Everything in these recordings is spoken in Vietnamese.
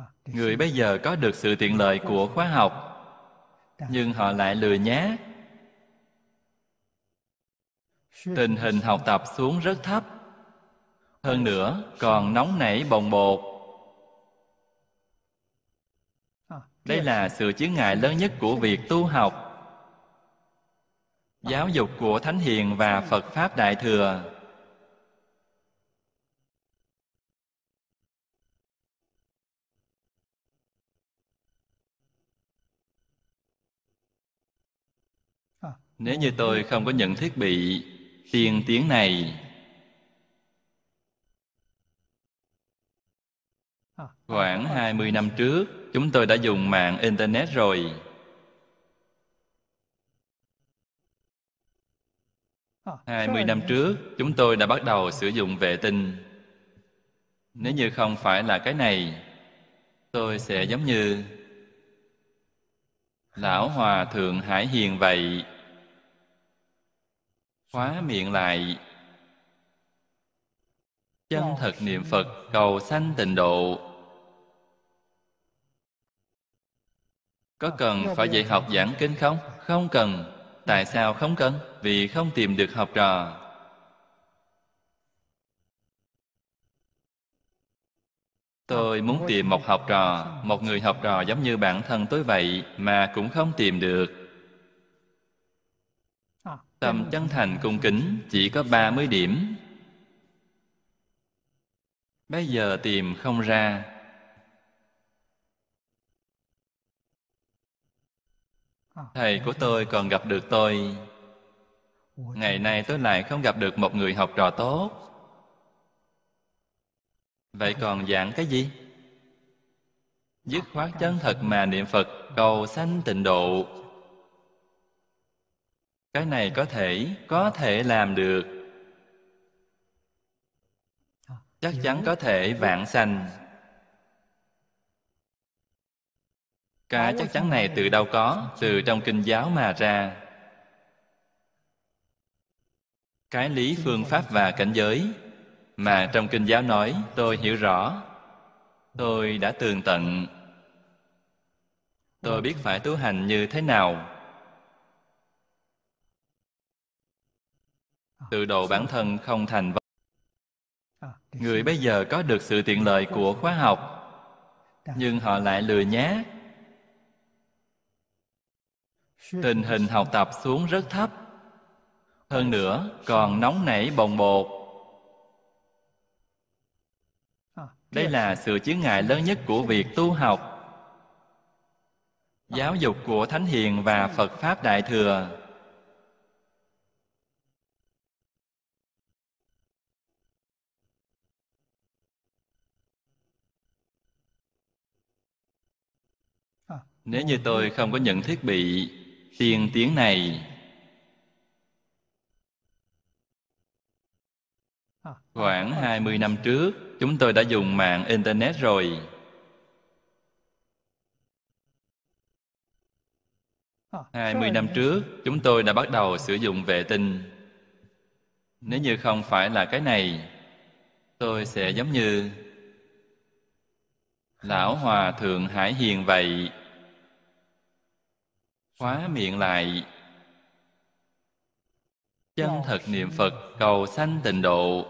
Ờ, người bây giờ có được sự tiện lợi của khoa học nhưng họ lại lười nhá tình hình học tập xuống rất thấp hơn ờ, nữa còn nóng nảy bồng bột ờ, đây là sự chướng ngại lớn nhất của việc tu học giáo dục của thánh hiền và phật pháp đại thừa Nếu như tôi không có những thiết bị tiên tiến này Khoảng 20 năm trước Chúng tôi đã dùng mạng Internet rồi hai mươi năm trước chúng tôi đã bắt đầu sử dụng vệ tinh nếu như không phải là cái này tôi sẽ giống như lão hòa thượng hải hiền vậy khóa miệng lại chân thật niệm phật cầu sanh tịnh độ có cần phải dạy học giảng kinh không không cần tại sao không cần vì không tìm được học trò Tôi muốn tìm một học trò Một người học trò giống như bản thân tôi vậy Mà cũng không tìm được Tâm chân thành cung kính chỉ có 30 điểm Bây giờ tìm không ra Thầy của tôi còn gặp được tôi Ngày nay tôi lại không gặp được một người học trò tốt Vậy còn giảng cái gì? Dứt khoát chân thật mà niệm Phật Cầu sanh tịnh độ cái này có thể có thể làm được chắc chắn có thể vạn sanh cái chắc chắn này từ đâu có từ trong kinh giáo mà ra cái lý phương pháp và cảnh giới mà trong kinh giáo nói tôi hiểu rõ tôi đã tường tận tôi biết phải tu hành như thế nào tự độ ờ, bản thân không thành vấn ờ, người bây giờ có được sự tiện lợi của khóa học nhưng họ lại lừa nhá tình hình học tập xuống rất thấp hơn ờ, nữa còn nóng nảy bồng bột đây là sự chướng ngại lớn nhất của việc tu học giáo dục của thánh hiền và phật pháp đại thừa Nếu như tôi không có những thiết bị tiên tiến này Khoảng 20 năm trước Chúng tôi đã dùng mạng Internet rồi Hai mươi năm trước, chúng tôi đã bắt đầu sử dụng vệ tinh. Nếu như không phải là cái này, tôi sẽ giống như Lão Hòa Thượng Hải Hiền vậy khóa miệng lại chân thật niệm phật cầu sanh tịnh độ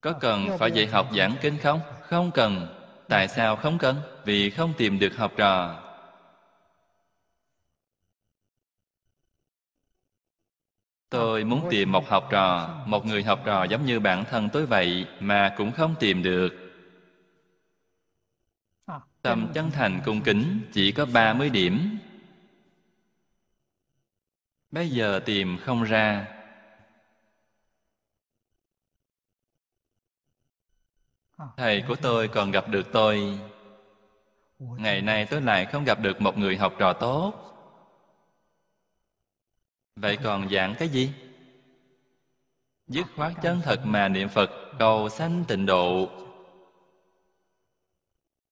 có cần phải dạy học giảng kinh không không cần tại sao không cần vì không tìm được học trò tôi muốn tìm một học trò một người học trò giống như bản thân tôi vậy mà cũng không tìm được tầm chân thành cung kính chỉ có 30 điểm Bây giờ tìm không ra Thầy của tôi còn gặp được tôi Ngày nay tôi lại không gặp được một người học trò tốt Vậy còn giảng cái gì? Dứt khoát chân thật mà niệm Phật Cầu sanh tịnh độ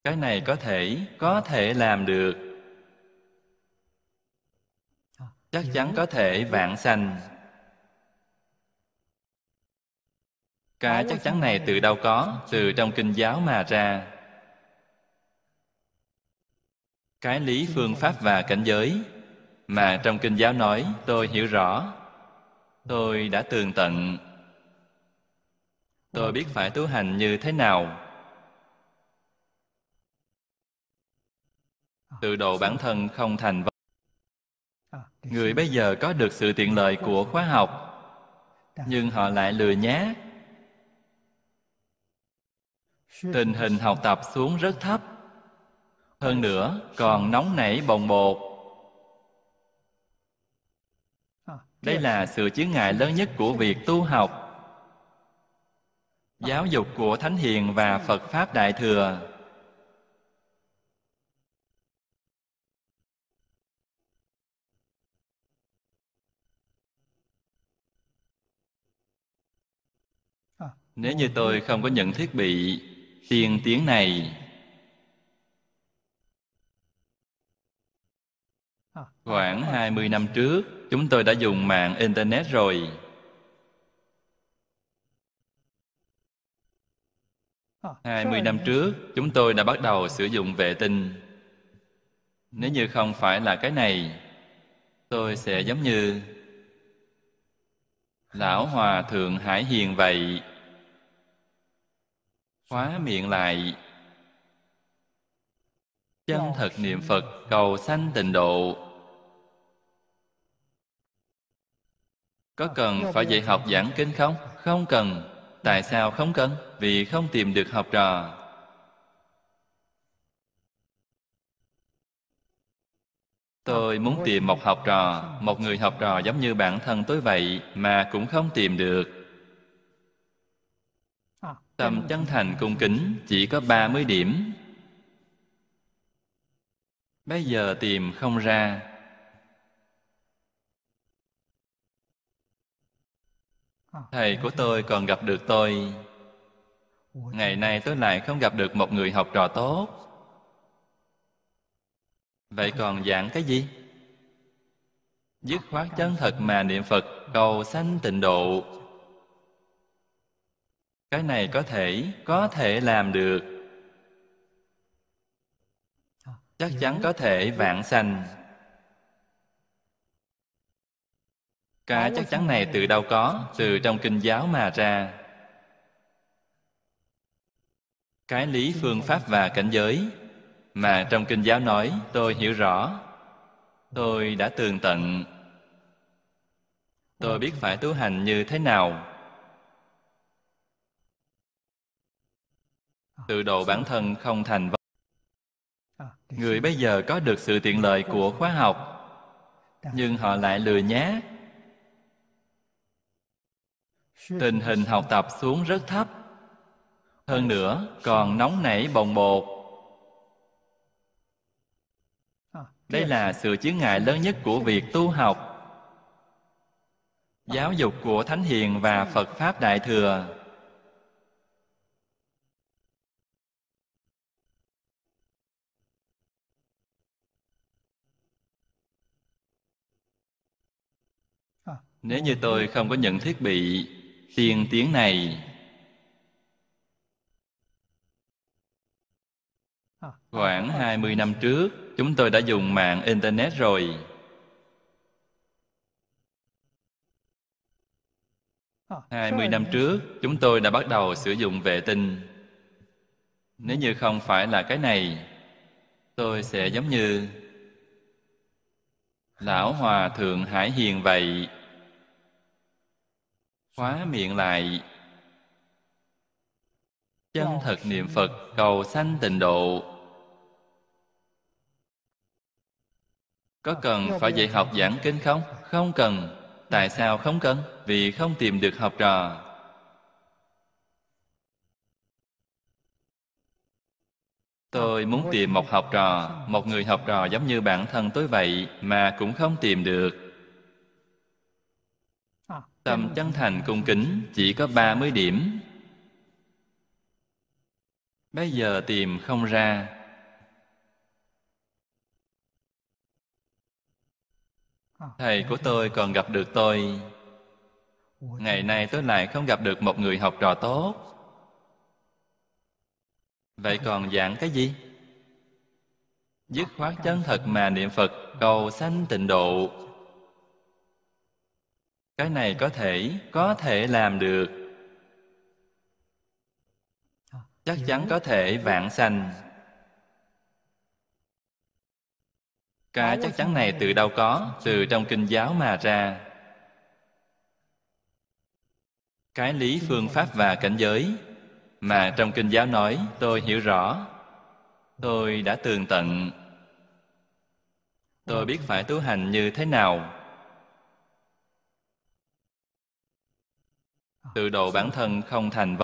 cái này có thể có thể làm được chắc chắn có thể vạn sanh cái chắc chắn này từ đâu có từ trong kinh giáo mà ra cái lý phương pháp và cảnh giới mà trong kinh giáo nói tôi hiểu rõ tôi đã tường tận tôi biết phải tu hành như thế nào tự độ dạ. bản thân không thành vấn à, người bây giờ có được sự tiện lợi dạ. của khóa học dạ. nhưng họ lại lừa nhá tình hình học tập xuống rất thấp hơn nữa còn nóng nảy bồng bột à, đây là sự chướng ngại lớn nhất của việc tu học à. giáo dục của thánh hiền và phật pháp đại thừa Nếu như tôi không có những thiết bị tiên tiến này Khoảng 20 năm trước Chúng tôi đã dùng mạng Internet rồi hai mươi năm trước chúng tôi đã bắt đầu sử dụng vệ tinh nếu như không phải là cái này tôi sẽ giống như lão hòa thượng hải hiền vậy khóa miệng lại chân dạ. thật niệm phật cầu sanh tịnh độ có dạ, cần dạ, phải dạy học giảng kinh không không cần tại sao không cần vì không tìm được học trò tôi muốn tìm một học trò một người học trò giống như bản thân tôi vậy mà cũng không tìm được Tâm chân thành cung kính chỉ có 30 điểm Bây giờ tìm không ra Thầy của tôi còn gặp được tôi Ngày nay tôi lại không gặp được một người học trò tốt Vậy còn giảng cái gì? Dứt khoát chân thật mà niệm Phật Cầu sanh tịnh độ cái này có thể có thể làm được chắc chắn có thể vạn sanh cái chắc chắn này từ đâu có từ trong kinh giáo mà ra cái lý phương pháp và cảnh giới mà trong kinh giáo nói tôi hiểu rõ tôi đã tường tận tôi biết phải tu hành như thế nào tự độ bản thân không thành vấn à, người bây giờ có được sự tiện lợi của khoa học nhưng họ lại lừa nhá tình hình học tập xuống rất thấp hơn nữa còn nóng nảy bồng bột à, đây là sự chướng ngại lớn nhất của việc tu học giáo dục của thánh hiền và phật pháp đại thừa Nếu như tôi không có những thiết bị tiên tiến này Khoảng 20 năm trước Chúng tôi đã dùng mạng Internet rồi hai mươi năm trước chúng tôi đã bắt đầu sử dụng vệ tinh nếu như không phải là cái này tôi sẽ giống như lão hòa thượng hải hiền vậy khóa miệng lại chân thật niệm phật cầu sanh tịnh độ có cần phải dạy học giảng kinh không không cần tại sao không cần vì không tìm được học trò tôi muốn tìm một học trò một người học trò giống như bản thân tôi vậy mà cũng không tìm được Tâm chân thành cung kính chỉ có ba mươi điểm Bây giờ tìm không ra Thầy của tôi còn gặp được tôi Ngày nay tôi lại không gặp được một người học trò tốt Vậy còn giảng cái gì? Dứt khoát chân thật mà niệm Phật Cầu sanh tịnh độ cái này có thể có thể làm được chắc chắn có thể vạn sanh cái chắc chắn này từ đâu có từ trong kinh giáo mà ra cái lý phương pháp và cảnh giới mà trong kinh giáo nói tôi hiểu rõ tôi đã tường tận tôi biết phải tu hành như thế nào tự độ bản thân không thành